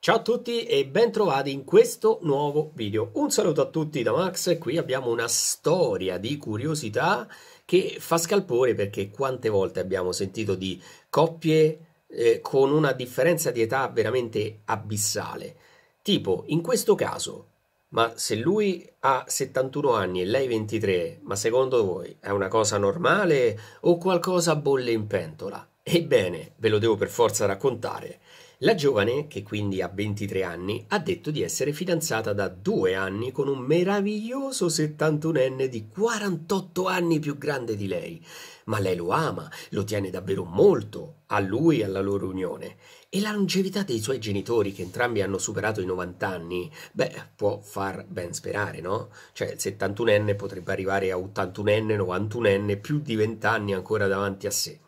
Ciao a tutti e bentrovati in questo nuovo video. Un saluto a tutti da Max, qui abbiamo una storia di curiosità che fa scalpore perché quante volte abbiamo sentito di coppie eh, con una differenza di età veramente abissale. Tipo, in questo caso, ma se lui ha 71 anni e lei 23, ma secondo voi è una cosa normale o qualcosa bolle in pentola? Ebbene, ve lo devo per forza raccontare. La giovane, che quindi ha 23 anni, ha detto di essere fidanzata da due anni con un meraviglioso 71enne di 48 anni più grande di lei, ma lei lo ama, lo tiene davvero molto a lui e alla loro unione. E la longevità dei suoi genitori, che entrambi hanno superato i 90 anni, beh, può far ben sperare, no? Cioè, il 71enne potrebbe arrivare a 81enne, 91enne, più di 20 anni ancora davanti a sé.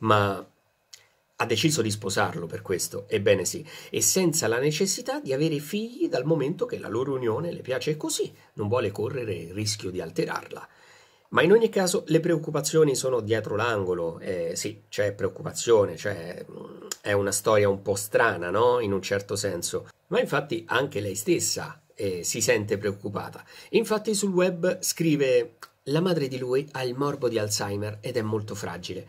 Ma ha deciso di sposarlo per questo, ebbene sì, e senza la necessità di avere figli dal momento che la loro unione le piace così, non vuole correre il rischio di alterarla. Ma in ogni caso le preoccupazioni sono dietro l'angolo, eh, sì, c'è preoccupazione, cioè, è una storia un po' strana, no? In un certo senso. Ma infatti anche lei stessa eh, si sente preoccupata. Infatti sul web scrive la madre di lui ha il morbo di Alzheimer ed è molto fragile.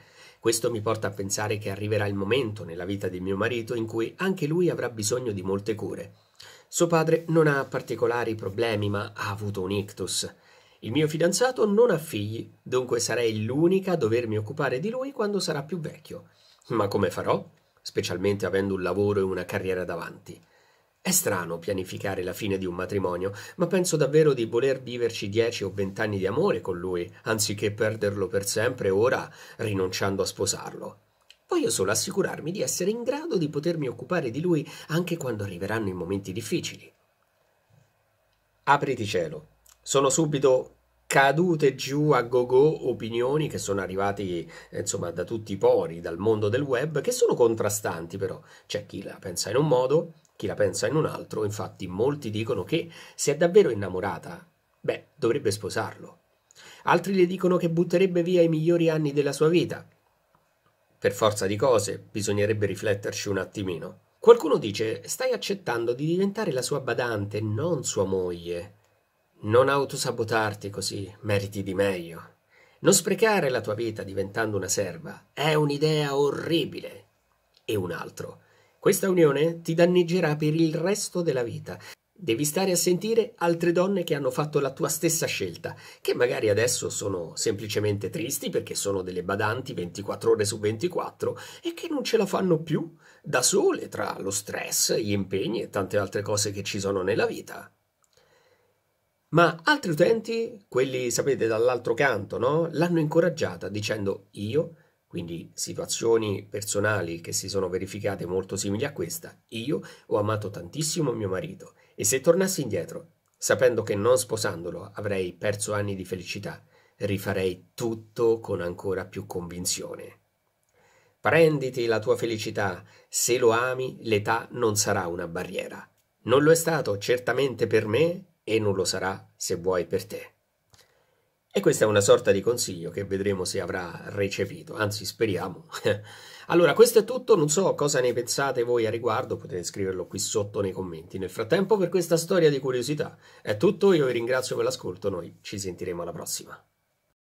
Questo mi porta a pensare che arriverà il momento nella vita di mio marito in cui anche lui avrà bisogno di molte cure. Suo padre non ha particolari problemi, ma ha avuto un ictus. Il mio fidanzato non ha figli, dunque sarei l'unica a dovermi occupare di lui quando sarà più vecchio. Ma come farò? Specialmente avendo un lavoro e una carriera davanti. È strano pianificare la fine di un matrimonio, ma penso davvero di voler viverci dieci o vent'anni di amore con lui, anziché perderlo per sempre ora rinunciando a sposarlo. Voglio solo assicurarmi di essere in grado di potermi occupare di lui anche quando arriveranno i momenti difficili. Apriti cielo. Sono subito cadute giù a gogo opinioni che sono arrivate eh, insomma da tutti i pori, dal mondo del web, che sono contrastanti però. C'è chi la pensa in un modo, chi la pensa in un altro, infatti, molti dicono che se è davvero innamorata, beh, dovrebbe sposarlo. Altri le dicono che butterebbe via i migliori anni della sua vita. Per forza di cose, bisognerebbe rifletterci un attimino. Qualcuno dice: Stai accettando di diventare la sua badante, non sua moglie. Non autosabotarti così, meriti di meglio. Non sprecare la tua vita diventando una serva è un'idea orribile. E un altro. Questa unione ti danneggerà per il resto della vita. Devi stare a sentire altre donne che hanno fatto la tua stessa scelta, che magari adesso sono semplicemente tristi perché sono delle badanti 24 ore su 24 e che non ce la fanno più da sole tra lo stress, gli impegni e tante altre cose che ci sono nella vita. Ma altri utenti, quelli sapete dall'altro canto, no? L'hanno incoraggiata dicendo io quindi situazioni personali che si sono verificate molto simili a questa, io ho amato tantissimo mio marito e se tornassi indietro, sapendo che non sposandolo avrei perso anni di felicità, rifarei tutto con ancora più convinzione. Prenditi la tua felicità, se lo ami l'età non sarà una barriera. Non lo è stato certamente per me e non lo sarà se vuoi per te. E questo è una sorta di consiglio che vedremo se avrà recepito, anzi speriamo. allora, questo è tutto, non so cosa ne pensate voi a riguardo, potete scriverlo qui sotto nei commenti. Nel frattempo, per questa storia di curiosità è tutto, io vi ringrazio per l'ascolto, noi ci sentiremo alla prossima.